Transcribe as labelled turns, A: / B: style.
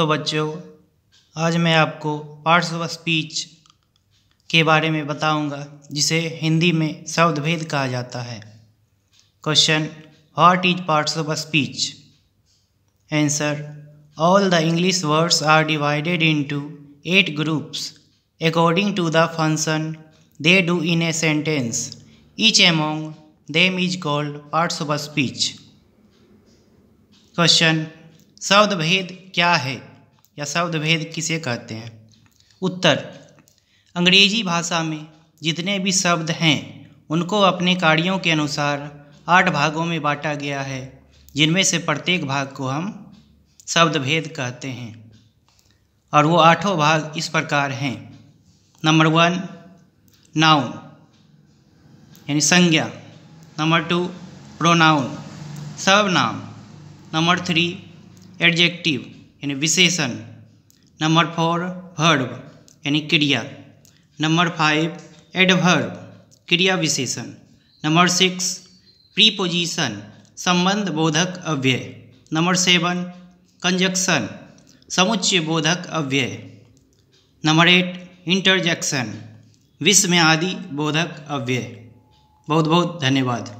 A: तो बच्चों आज मैं आपको पार्ट्स ऑफ स्पीच के बारे में बताऊंगा जिसे हिंदी में शब्द भेद कहा जाता है question what is parts of speech answer all the English words are divided into eight groups according to the function they do in a sentence each among them is called parts of speech question शब्द भेद क्या है या शब्द भेद किसे कहते हैं उत्तर अंग्रेजी भाषा में जितने भी शब्द हैं उनको अपने कार्यों के अनुसार आठ भागों में बांटा गया है जिनमें से प्रत्येक भाग को हम शब्द भेद कहते हैं और वो आठों भाग इस प्रकार हैं नंबर वन नाउन यानी संज्ञा नंबर टू प्रोनाउन सर्वनाम नंबर थ्री एडजेक्टिव यानी विशेषण नंबर फोर भर्व यानी क्रिया नंबर फाइव एडभर्व क्रिया विशेषण नंबर सिक्स प्रीपोजिशन संबंध बोधक अव्यय नंबर सेवन कंजक्शन समुच्चय बोधक अव्यय नंबर एट इंटरजेक्शन विश्व में आदि बोधक अव्यय बहुत बहुत धन्यवाद